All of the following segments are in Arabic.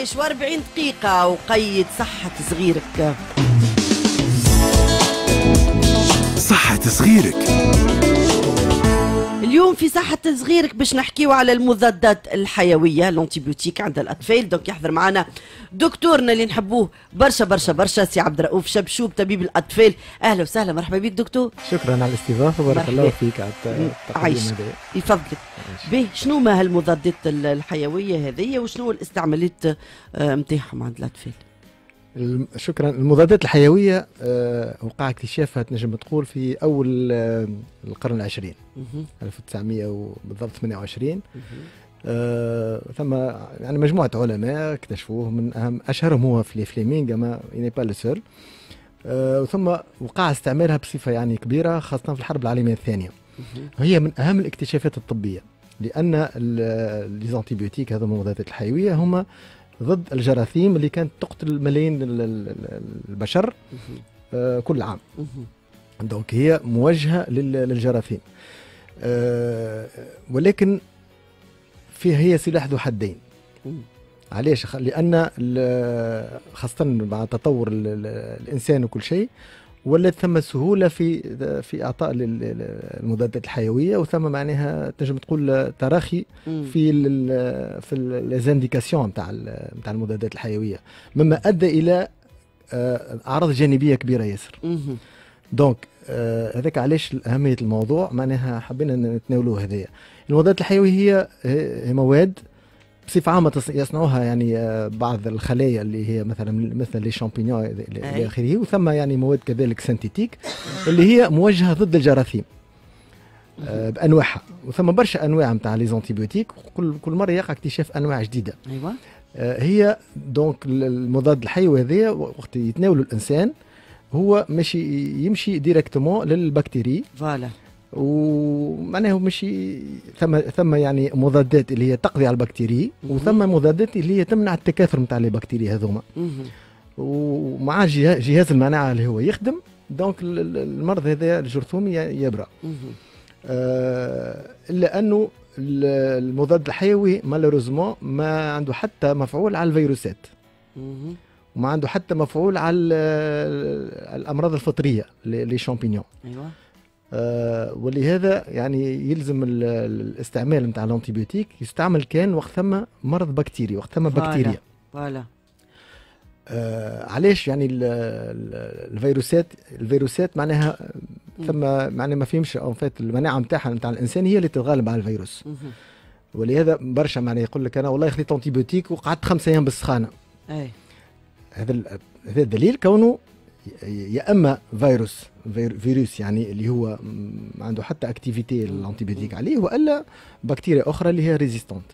قديش و40 دقيقة وقيد صحة صغيرك صحة صغيرك اليوم في صحة صغيرك باش نحكيو على المضادات الحيوية لونتيبيوتيك عند الأطفال دونك يحضر معنا دكتورنا اللي نحبوه برشا برشا برشا سي عبد الرؤوف شبشوب طبيب الأطفال أهلا وسهلا مرحبا بك دكتور شكرا على الاستضافة بارك الله فيك عايش يفضلك به شنو ما هالمضادات الحيوية هذه وشنو الاستعمالات نتاعهم آه، عند الأطفال شكرا المضادات الحيويه آه، وقع اكتشافها تنجم تقول في اول آه، القرن العشرين 1900 وبالضبط 28 آه، ثم يعني مجموعة علماء اكتشفوه من أهم أشهرهم هو في فليمينغ أما إني يعني با آه، ثم وقع استعمالها بصفة يعني كبيرة خاصة في الحرب العالمية الثانية هي من أهم الاكتشافات الطبية لأن ليزانتيبيوتيك هذو المضادات الحيوية هما ضد الجراثيم اللي كانت تقتل ملايين البشر آه، كل عام دونك هي موجهه للجراثيم آه، ولكن فيها هي سلاح ذو حدين علاش لان خاصه مع تطور الانسان وكل شيء ولات ثم سهوله في في اعطاء المضادات الحيويه وثم معناها تنجم تقول تراخي في في ليزانديكاسيون نتاع نتاع المضادات الحيويه مما ادى الى آه، اعراض جانبيه كبيره ياسر دونك آه، هذاك علاش اهميه الموضوع معناها حبينا نتناولوه هذايا المضادات الحيويه هي مواد بصفه عامه يصنعوها يعني آه، بعض الخلايا اللي هي مثلا مثل لي شامبينيون الى اخره وثم يعني مواد كذلك سنتيتيك اللي هي موجهه ضد الجراثيم آه، بانواعها وثم برشا انواع نتاع لي زونتيبيوتيك كل كل مره يقع اكتشاف انواع جديده ايوه آه، هي دونك المضاد الحيوي هذايا وقت يتناوله الانسان هو ماشي يمشي ديريكتومون للبكتيري فوالا ومعناه مش ثم ثم يعني مضادات اللي هي تقضي على البكتيريا وثم مضادات اللي هي تمنع التكاثر نتاع البكتيريا هذوما ومع جهاز المناعه اللي هو يخدم دونك المرض هذا الجرثومي يبرا آه الا انه المضاد الحيوي مالوريزمون ما عنده حتى مفعول على الفيروسات وما عنده حتى مفعول على الامراض الفطريه لي شامبينيون ايوه آه، ولهذا يعني يلزم الاستعمال نتاع الانتيبيوتيك يستعمل كان وقت ثم مرض بكتيري وقت ثم بكتيريا فوالا آه علاش يعني الـ الـ الفيروسات الفيروسات معناها ثم معناها ما فهمش اون فيت المناعه نتاعها نتاع الانسان هي اللي تتغالب على الفيروس ولهذا برشا معناها يقول لك انا والله خذيت انتيبيوتيك وقعدت خمسة ايام بالسخانه اي هذا هذا دليل كونه يا اما فيروس فيروس يعني اللي هو عنده حتى اكتيفيتي الانتيبيوتيك عليه والا بكتيريا اخرى اللي هي ريزيستونت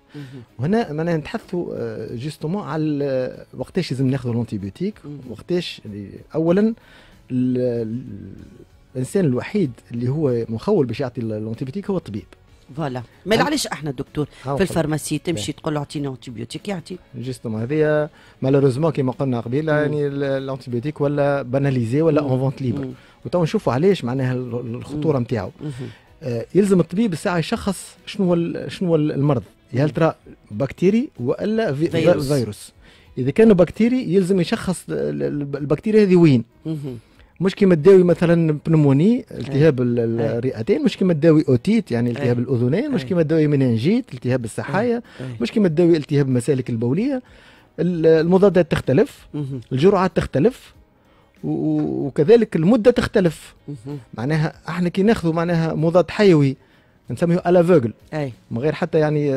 وهنا معناها نتحثوا آه، جوستومون على وقتاش لازم ناخذوا الانتيبيوتيك وقتاش اولا الانسان الوحيد اللي هو مخول باش يعطي الانتيبيوتيك هو الطبيب فوالا ما علاش احنا الدكتور في الفارماسي تمشي تقول له اعطيني انتيبيوتيك يعطي جوستومون هذه مالوريزمون كما قلنا قبيله يعني الانتيبيوتيك ولا باناليزي ولا اون فونت ليبر وتو نشوفوا علاش معناها الخطوره نتاعو يلزم الطبيب الساعه يشخص شنو هو شنو هو المرض هل ترى بكتيري والا في فيروس. فيروس اذا كان بكتيري يلزم يشخص البكتيريا هذه وين mm-hmm. مش كيما تداوي مثلا بنموني إيه. التهاب إيه. الرئتين مش كيما تداوي اوتيت يعني إيه. التهاب الاذنين مش كيما تداوي مننجيت التهاب السحايا مش كيما تداوي التهاب المسالك البوليه المضادات تختلف الجرعات تختلف وكذلك المده تختلف معناها احنا كي ناخذ معناها مضاد حيوي نسميه الافوغل اي من غير حتى يعني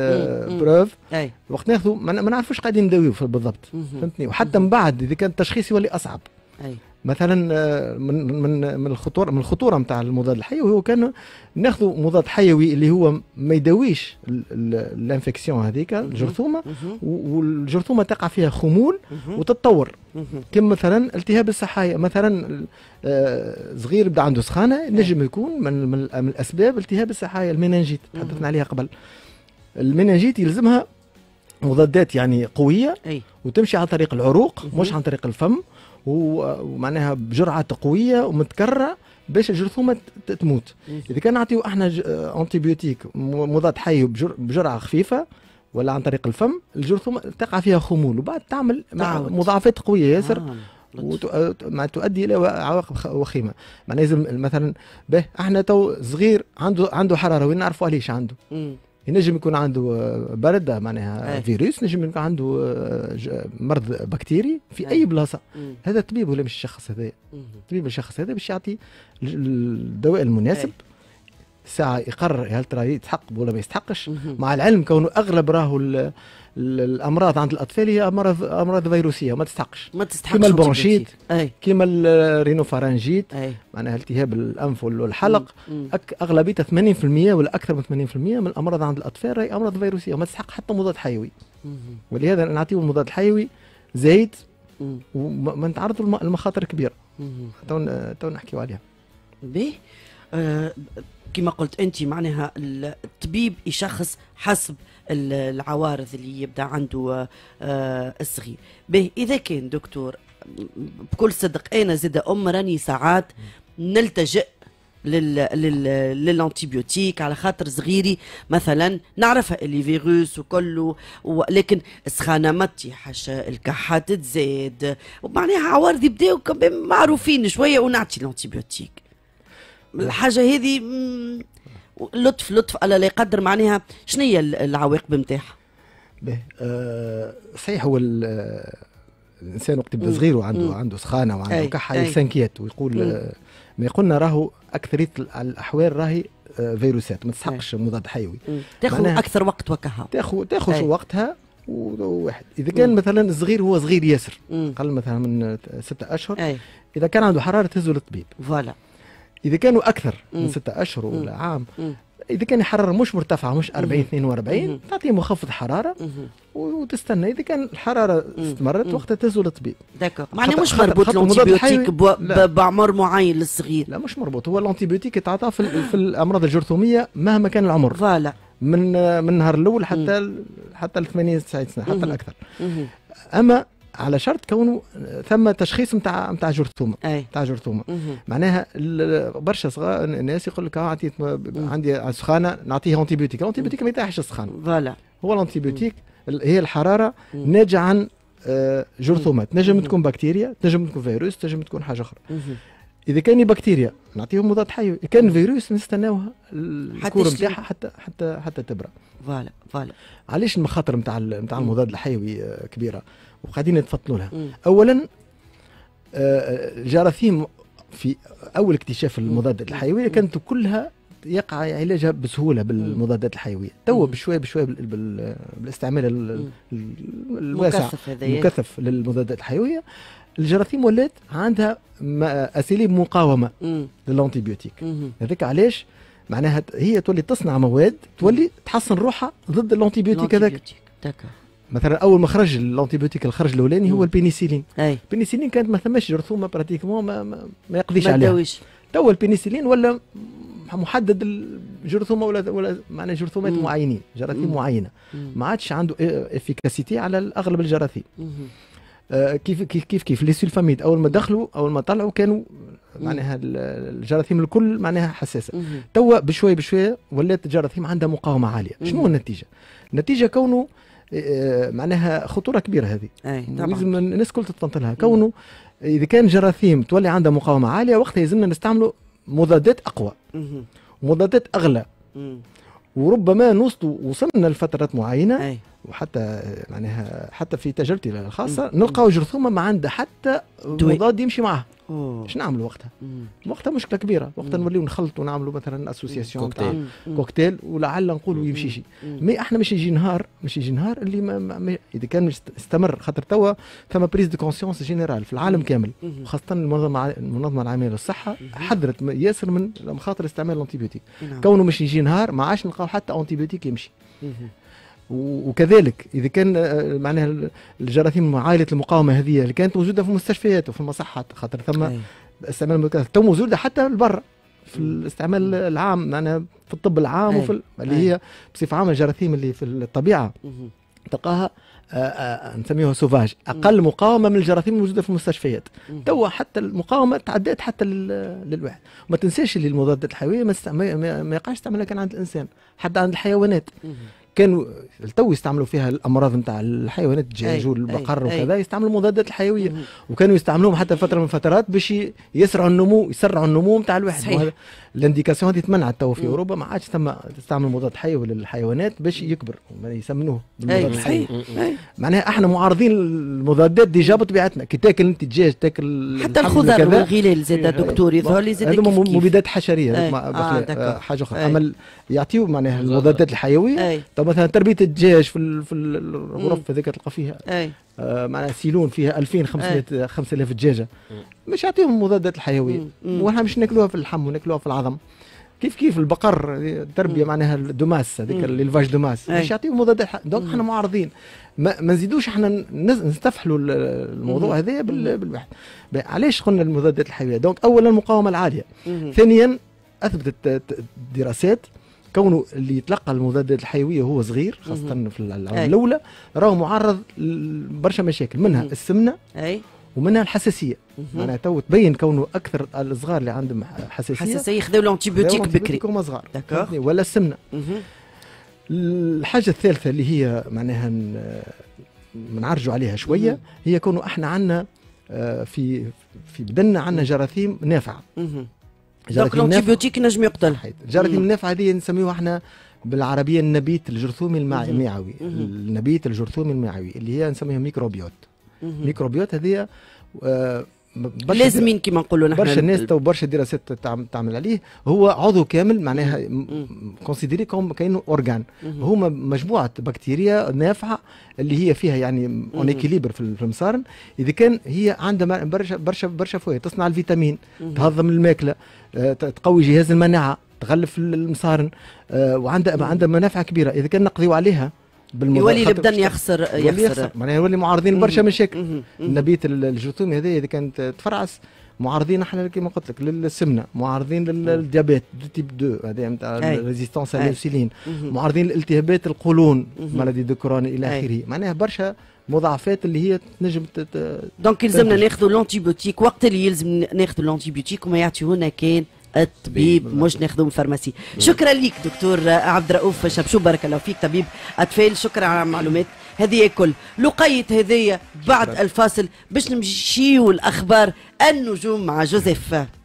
بروف آه، اي وقت ناخذه ما نعرفوش قاعدين نداويو بالضبط فهمتني وحتى من بعد اذا كان التشخيص يولي اصعب اي مثلا آه، من من من الخطوره من الخطوره نتاع المضاد الحيوي هو كان ناخذ مضاد حيوي اللي هو ما يداويش الانفكسيون هذيك الجرثومه والجرثومه تقع فيها خمول وتتطور كم مثلا التهاب السحايا مثلا آه، صغير بدا عنده سخانه إيه. نجم يكون من من الاسباب التهاب السحايا المننجيت تحدثنا عليها قبل المننجيت يلزمها مضادات يعني قويه أي. وتمشي عن طريق العروق مش عن طريق الفم ومعناها بجرعه قويه ومتكرره باش الجرثومه تموت اذا كان نعطيو احنا انتيبيوتيك آه، مضاد حي بجر... بجرعه خفيفه ولا عن طريق الفم الجرثومه تقع فيها خمول وبعد تعمل تعود. مضاعفات قويه ياسر آه. آه، تؤدي الى عواقب وخيمه معناها لازم مثلا به احنا تو صغير عنده عنده حراره وين نعرفوا ليش عنده مم. ينجم يكون عنده آه، برد آه، معناها إيه. فيروس نجم يكون عنده آه، مرض بكتيري في إيه. أي, بلاصة إيه. هذا الطبيب ولا مش الشخص هذا الطبيب الشخص هذا باش يعطي الدواء المناسب أي. ساعة يقرر هل ترى يتحق ولا ما يستحقش مع العلم كونه اغلب راهو الامراض عند الاطفال هي امراض امراض فيروسيه ما تستحقش ما تستحقش كيما البرونشيت كيما الرينوفارانجيت معناها التهاب الانف والحلق اغلبيه 80% ولا اكثر من 80% من الامراض عند الاطفال راهي امراض فيروسيه وما تستحق حتى مضاد حيوي ولهذا نعطيه المضاد الحيوي زايد وما نتعرضوا لمخاطر كبيره تو نحكيو عليها به آه، كما قلت انت معناها الطبيب يشخص حسب العوارض اللي يبدا عنده آه، آه، الصغير به اذا كان دكتور بكل صدق انا زيد ام راني ساعات نلتجئ للانتيبيوتيك على خاطر صغيري مثلا نعرفها اللي فيروس وكله ولكن السخانه ما تطيحش الكحه تتزاد ومعناها عوارض يبداو معروفين شويه ونعطي الانتيبيوتيك الحاجه هذه لطف لطف الله لا يقدر معناها شنو هي العواقب نتاعها؟ آه صحيح هو الانسان وقت يبدا صغير وعنده مم. عنده سخانه وعنده كحه يسانكيات ويقول آه، ما قلنا راهو اكثريه الاحوال راهي آه، فيروسات ما تسحقش مضاد حيوي تاخذ اكثر وقت وكها تاخذ تاخذ وقتها وواحد اذا كان مم. مثلا الصغير هو صغير ياسر اقل مثلا من ستة اشهر أي. اذا كان عنده حراره تهزه للطبيب فوالا اذا كانوا اكثر من ستة اشهر ولا عام اذا كان الحراره مش مرتفعه مش 40 42 تعطيه مخفض حراره وتستنى اذا كان الحراره استمرت وقتها تهزوا للطبيب داكوغ معناها مش مربوط الانتيبيوتيك بعمر معين للصغير لا مش مربوط هو الانتيبيوتيك يتعطى في, في الامراض الجرثوميه مهما كان العمر فوالا من من النهار الاول حتى حتى ل 8 سنه حتى الاكثر اما على شرط كونه ثم تشخيص نتاع نتاع جرثومه نتاع جرثومه معناها برشا صغار الناس يقول لك عطيت أه، عندي سخانه نعطيها انتي بيوتيك بيوتيك ما يتاحش السخانه فوالا هو الانتي بيوتيك هي الحراره ناتجه آه، عن جرثومات تنجم تكون بكتيريا تنجم تكون فيروس تنجم تكون حاجه اخرى اذا كان بكتيريا نعطيهم مضاد حيوي اذا كان فيروس نستناوها الكور نتاعها حتى حتى حتى تبرى فوالا فوالا علاش المخاطر نتاع نتاع المضاد الحيوي آه، كبيره وقاعدين نتفطنوا لها اولا آه، آه، الجراثيم في اول اكتشاف المضادات الحيويه كانت كلها يقع علاجها بسهوله بالمضادات الحيويه تو بشويه بشويه بالاستعمال الواسع المكثف للمضادات الحيويه الجراثيم ولات عندها اساليب مقاومه للانتيبيوتيك هذاك علاش معناها هي تولي تصنع مواد تولي تحصن روحها ضد الانتيبيوتيك هذاك مثلا اول ما خرج الانتيبيوتيك الخرج الاولاني هو البنسلين البنسلين كانت ما ثماش جرثومه براتيكمون ما, ما, ما يقضيش ما عليها تو البنسلين ولا محدد الجرثومه ولا ولا معناها جرثومات معينين جراثيم معينه ما عادش عنده افيكاسيتي على اغلب الجراثيم آه، كيف كيف كيف كيف لي سلفاميد اول ما دخلوا اول ما طلعوا كانوا معناها الجراثيم الكل معناها حساسه توا بشويه بشويه ولات الجراثيم عندها مقاومه عاليه شنو النتيجه النتيجه كونه آه، معناها خطوره كبيره هذه لازم الناس الكل تتفطن لها كونه اذا كان جراثيم تولي عندها مقاومه عاليه وقتها يلزمنا نستعملوا مضادات اقوى مضادات اغلى وربما نوصلوا وصلنا لفترات معينه أي. وحتى معناها حتى في تجربتي الخاصه نلقاو جرثومه ما عندها حتى مضاد يمشي معها اش نعملوا وقتها مم. وقتها مشكله كبيره وقتها نوليو نخلطوا نعملوا مثلا اسوسياسيون كوكتيل كوكتيل ولعل نقولوا يمشي شيء، مي احنا مش يجي نهار مش يجي نهار اللي ما ما اذا كان استمر خاطر توا فما بريز دو كونسيونس جينيرال في العالم كامل وخاصه المنظمه المنظمه العالميه للصحه حذرت ياسر من مخاطر استعمال الانتيبيوتيك نعم. كونه مش يجي نهار ما عادش نلقاو حتى انتيبيوتيك يمشي وكذلك اذا كان آه، معناها الجراثيم عائله المقاومه هذه اللي كانت موجوده في المستشفيات وفي المصحات خاطر ثم أي. استعمال تو موجوده حتى لبرا في الاستعمال العام معناها في الطب العام أي. وفي اللي أي. هي بصفه عامه الجراثيم اللي في الطبيعه تلقاها آه، آه، نسميها سوفاج اقل مقاومه من الجراثيم الموجوده في المستشفيات تو حتى المقاومه تعدات حتى للواحد وما تنساش اللي المضادات الحيويه ما, ما يقعش استعمالها كان عند الانسان حتى عند الحيوانات كانوا التو يستعملوا فيها الامراض نتاع الحيوانات الدجاج والبقر وكذا يستعملوا المضادات الحيويه وكانوا يستعملوهم حتى فتره من الفترات باش يسرعوا النمو يسرعوا النمو نتاع الواحد صحيح الانديكاسيون هذه تمنعت توا في اوروبا ما عادش ثم تستعمل مضاد حيوي للحيوانات باش يكبر يسمنوه بالمضاد الحيوي معناها احنا معارضين المضادات ديجا بطبيعتنا كي تاكل انت الدجاج تاكل حتى الخضر والغلال زاد دكتور يظهر لي زاد هذوما مبيدات حشريه آه، آه، حاجه اخرى اما يعطيو معناها المضادات الحيويه طب مثلا تربيه الدجاج في في الغرف هذيك تلقى فيها آه معناها سيلون فيها 2500 5000 دجاجه مش يعطيهم مضادات الحيويه واحنا مش ناكلوها في اللحم وناكلوها في العظم كيف كيف البقر التربيه معناها الدوماس هذيك الالفاج دوماس مش يعطيهم مضادات دونك احنا معارضين ما, ما نزيدوش احنا نستفحلوا الموضوع هذا بالواحد علاش قلنا المضادات الحيويه دونك اولا المقاومه العاليه ثانيا اثبتت الدراسات كونه اللي يتلقى المضادات الحيويه وهو صغير خاصه في العام الاولى راهو معرض لبرشا مشاكل منها السمنه أي. ومنها الحساسيه معناها تو تبين كونه اكثر الصغار اللي عندهم حساسيه حساسيه ياخذوا الانتيبيوتيك بكري هما صغار ولا السمنه الحاجه الثالثه اللي هي معناها نعرجوا عليها شويه مم. هي كونه احنا عندنا آه، في في بدننا عندنا جراثيم نافعه مم. دونك لونتيبيوتيك نجم يقتل جارة النافعة هذه نسميوها احنا بالعربية النبيت الجرثومي المعوي النبيت الجرثومي المعوي اللي هي نسميها ميكروبيوت ميكروبيوت هذه آه، لازمين كما نقولوا نحن برشا ناس تو برشا دراسات تعمل عليه هو عضو كامل معناها كونسيديري كوم كانه اورجان هما مجموعه بكتيريا نافعه اللي هي فيها يعني اون اكيليبر في المصارن اذا كان هي عندها برشا برشا برشا فوائد تصنع الفيتامين تهضم الماكله آه، تقوي جهاز المناعه تغلف المصارن آه، وعندها عندها منافع كبيره اذا كان نقضيو عليها يولي لبنان يخسر يخسر معناها يولي معارضين برشا مشاكل النبيت الجرثومي هذا اذا كانت تفرعس معارضين احنا كما قلت لك للسمنه معارضين للديابيت دو تيب 2 هذا نتاع الريزيستانس الانسولين معارضين لالتهابات القولون مالادي دو كورون الى اخره معناها برشا مضاعفات اللي هي تنجم دونك يلزمنا ناخذوا الانتيبيوتيك وقت اللي يلزم ناخذوا الانتيبيوتيك وما يعطيونا كان الطبيب مش ناخذوه من الفارماسي شكرا ليك دكتور عبد الرؤوف شبشوب بارك الله فيك طبيب اطفال شكرا على المعلومات هذه كل لقيت هذه بعد الفاصل باش نمشيو الاخبار النجوم مع جوزيف